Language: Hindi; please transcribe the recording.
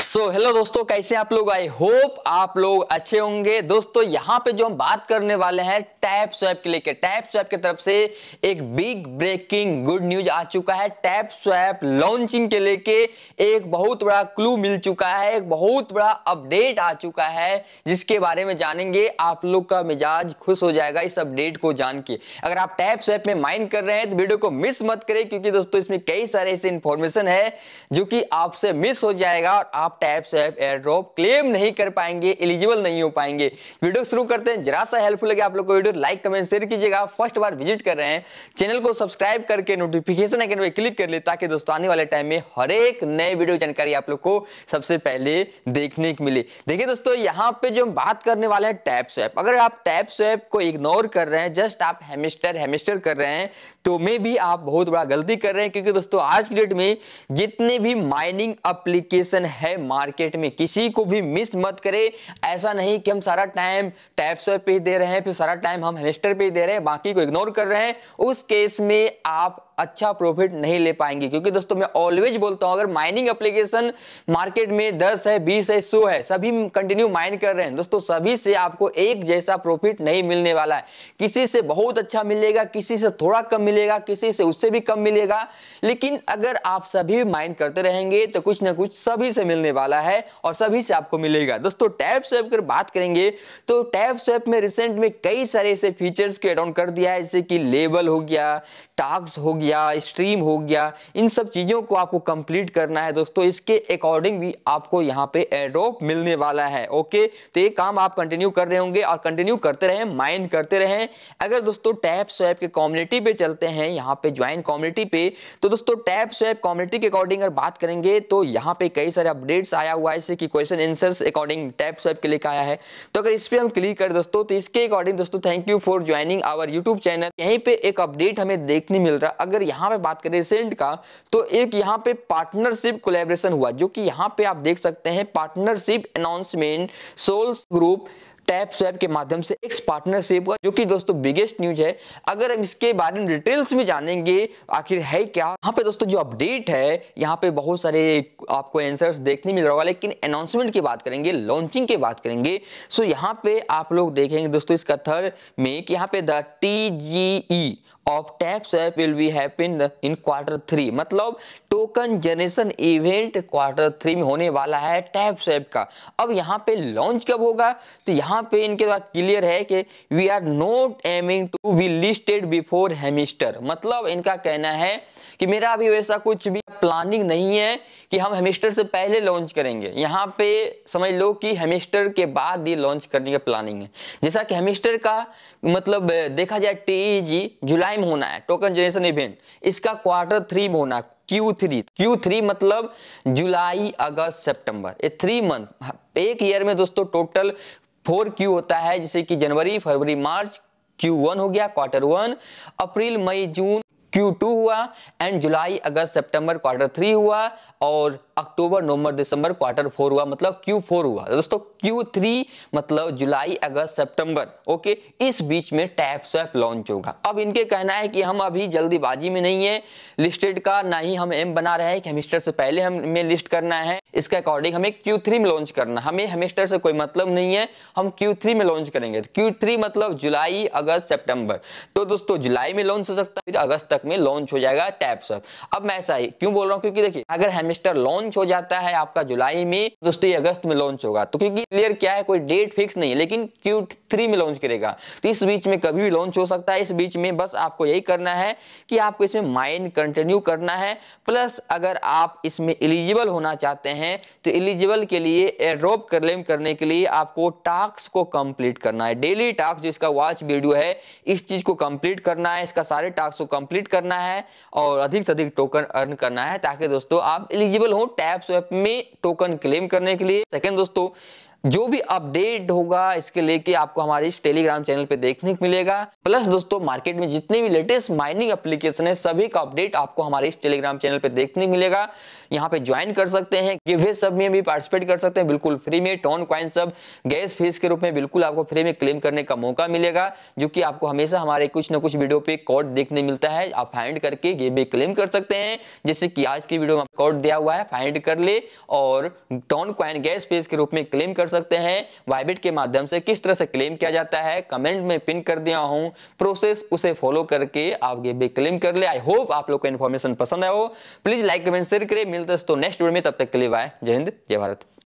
सो so, हेलो दोस्तों कैसे आप लोग आई होप आप लोग अच्छे होंगे दोस्तों यहाँ पे जो हम बात करने वाले हैं टैप स्वैप के लेके टैप स्वैप की तरफ से एक बिग ब्रेकिंग गुड न्यूज आ चुका है टैप स्वैप लॉन्चिंग के लेके एक बहुत बड़ा क्लू मिल चुका है एक बहुत बड़ा अपडेट आ चुका है जिसके बारे में जानेंगे आप लोग का मिजाज खुश हो जाएगा इस अपडेट को जान के अगर आप टैप स्वैप में माइंड कर रहे हैं तो वीडियो को मिस मत करें क्योंकि दोस्तों इसमें कई सारे ऐसे इंफॉर्मेशन है जो कि आपसे मिस हो जाएगा और आप आप Tapswap airdrop claim नहीं कर पाएंगे एलिजिबल नहीं हो पाएंगे वीडियो शुरू करते हैं जरा सा हेल्पफुल लगे आप लोग को वीडियो लाइक कमेंट शेयर कीजिएगा फर्स्ट बार विजिट कर रहे हैं चैनल को सब्सक्राइब करके नोटिफिकेशन आइकन पर क्लिक कर ले ताकि दोस्तों आने वाले टाइम में हर एक नए वीडियो जानकारी आप लोग को सबसे पहले देखने को मिले देखिए दोस्तों यहाँ पे जो हम बात करने वाले हैं टैप्स ऐप अगर आप टैप्स ऐप को इग्नोर कर रहे हैं जस्ट आप हेमिस्टर हेमिस्टर कर रहे हैं तो मे भी आप बहुत बड़ा गलती कर रहे हैं क्योंकि दोस्तों आज के डेट में जितने भी माइनिंग अप्लीकेशन है मार्केट में किसी को भी मिस मत करें ऐसा नहीं कि हम सारा टाइम टैप्स पे दे रहे हैं फिर सारा टाइम हम हेस्टर पे दे रहे हैं बाकी को इग्नोर कर रहे हैं उस केस में आप अच्छा प्रॉफिट नहीं ले पाएंगे क्योंकि दोस्तों मैं ऑलवेज बोलता हूं अगर माइनिंग एप्लीकेशन मार्केट में 10 है 20 है 100 है सभी कंटिन्यू माइन कर रहे हैं दोस्तों सभी से आपको एक जैसा प्रॉफिट नहीं मिलने वाला है किसी से बहुत अच्छा मिलेगा किसी से थोड़ा कम मिलेगा किसी से उससे भी कम मिलेगा लेकिन अगर आप सभी माइन करते रहेंगे तो कुछ ना कुछ सभी से मिलने वाला है और सभी से आपको मिलेगा दोस्तों टैप स्वैप अगर बात करेंगे तो टैप स्वैप में रिसेंट में कई सारे ऐसे फीचर्स को एड ऑन कर दिया है जैसे कि लेबल हो गया टास्क हो गया गया स्ट्रीम हो गया इन सब चीज़ों को आपको कंप्लीट करना है दोस्तों इसके अकॉर्डिंग भी आपको यहाँ पे एड्रॉप मिलने वाला है ओके तो ये काम आप कंटिन्यू कर रहे होंगे और कंटिन्यू करते रहें माइंड करते रहें अगर दोस्तों टैप स्वैप के कम्युनिटी पे चलते हैं यहाँ पे ज्वाइन कम्युनिटी पे तो दोस्तों टैप स्वैप कम्युनिटी के अकॉर्डिंग अगर बात करेंगे तो यहाँ पे कई सारे अपडेट्स आया हुआ है जैसे कि question answers according Tapswap के लिए आया है तो अगर इस पर हम क्लिक करें दोस्तों तो इसके अकॉर्डिंग दोस्तों thank you for joining our YouTube channel यहीं पर एक अपडेट हमें देखने मिल रहा है अगर अगर यहाँ पे बात करें रिसेंट का तो एक यहाँ पे पार्टनरशिप कोलेब्रेशन हुआ जो कि यहाँ पे आप देख सकते हैं partnership announcement souls group Tapswap के माध्यम से एक पार्टनरशिप का जो कि दोस्तों बिगेस्ट न्यूज है अगर हम इसके बारे में डिटेल्स में जानेंगे आखिर है क्या यहाँ पे दोस्तों जो अपडेट है यहाँ पे बहुत सारे आपको आंसर्स देखने मिल रहा होगा लेकिन अनाउंसमेंट की बात करेंगे लॉन्चिंग की बात करेंगे सो यहाँ पे आप लोग देखेंगे दोस्तों इसका थर्ड में कि यहाँ पे the T of Tapswap will be happen in quarter three मतलब token generation event quarter three में होने वाला है टैप स्वैप का अब यहाँ पे लॉन्च कब होगा तो यहाँ पे इनके द्वारा क्लियर है कि we are not aiming to be listed before Hamster मतलब इनका कहना है कि मेरा अभी वैसा कुछ भी प्लानिंग नहीं है कि हम हेमिस्टर से पहले लॉन्च करेंगे यहाँ पे समझ लो कि हेमिस्टर के बाद ये लॉन्च करने का प्लानिंग है जैसा कि हेमिस्टर का मतलब देखा जाए टी e जुलाई में होना है टोकन जनरेशन इवेंट इसका क्वार्टर थ्री में होना क्यू थ्री क्यू थ्री मतलब जुलाई अगस्त सेप्टेम्बर ये थ्री मंथ एक ईयर में दोस्तों टोटल फोर क्यू होता है जैसे कि जनवरी फरवरी मार्च क्यू वन हो गया क्वार्टर वन अप्रैल मई जून क्यू टू हुआ एंड जुलाई अगस्त सितंबर क्वार्टर थ्री हुआ और अक्टूबर नवंबर दिसंबर क्वार्टर फोर हुआ मतलब क्यू फोर हुआ दोस्तों क्यू थ्री मतलब जुलाई अगस्त सितंबर ओके इस बीच में टैप स्वैप लॉन्च होगा अब इनके कहना है कि हम अभी जल्दीबाजी में नहीं है लिस्टेड का ना ही हम एम बना रहे हैं कि सेमेस्टर से पहले हमें लिस्ट करना है इसके अकॉर्डिंग हमें Q3 में लॉन्च करना हमें हेमेस्टर से कोई मतलब नहीं है हम Q3 में लॉन्च करेंगे तो Q3 मतलब जुलाई अगस्त सितंबर तो दोस्तों जुलाई में लॉन्च हो सकता है फिर अगस्त तक में लॉन्च हो जाएगा सब अब मैं ऐसा ही क्यों बोल रहा हूँ क्योंकि देखिए अगर हेमेस्टर लॉन्च हो जाता है आपका जुलाई में दोस्तों अगस्त में लॉन्च होगा तो क्योंकि क्लियर क्या है कोई डेट फिक्स नहीं है लेकिन क्यू में लॉन्च करेगा तो इस बीच में कभी भी लॉन्च हो सकता है इस बीच में बस आपको यही करना है कि आपको इसमें माइंड कंटिन्यू करना है प्लस अगर आप इसमें एलिजिबल होना चाहते हैं हैं तो एलिजिबल के लिए एड्रॉप eh, क्लेम करने के लिए आपको टास्क को कंप्लीट करना है डेली टास्क जो इसका वॉच वीडियो है इस चीज को कंप्लीट करना है इसका सारे टास्क को कंप्लीट करना है और अधिक से अधिक टोकन अर्न करना है ताकि दोस्तों आप एलिजिबल हो टैप्स में टोकन क्लेम करने के लिए सेकेंड दोस्तों जो भी अपडेट होगा इसके लेके आपको हमारे इस टेलीग्राम चैनल पे देखने को मिलेगा प्लस दोस्तों मार्केट में जितने भी लेटेस्ट माइनिंग एप्लीकेशन है सभी का अपडेट आपको हमारे इस टेलीग्राम चैनल पे देखने को मिलेगा यहाँ पे ज्वाइन कर सकते हैं गिवे सब में भी पार्टिसिपेट कर सकते हैं बिल्कुल फ्री में टॉन क्वाइन सब गैस फीस के रूप में बिल्कुल आपको फ्री में क्लेम करने का मौका मिलेगा जो कि आपको हमेशा हमारे कुछ ना कुछ वीडियो पे कोड देखने मिलता है आप फाइंड करके ये भी क्लेम कर सकते हैं जैसे कि आज की वीडियो में कोड दिया हुआ है फाइंड कर ले और टॉन क्वाइन गैस फीस के रूप में क्लेम कर कर सकते हैं वाइबिट के माध्यम से किस तरह से क्लेम किया जाता है कमेंट में पिन कर दिया हूं प्रोसेस उसे फॉलो करके आप ये भी क्लेम कर ले आई होप आप लोग को इन्फॉर्मेशन पसंद आया हो प्लीज लाइक कमेंट शेयर करें मिलते नेक्स्ट वीडियो में तब तक के लिए बाय जय हिंद जय भारत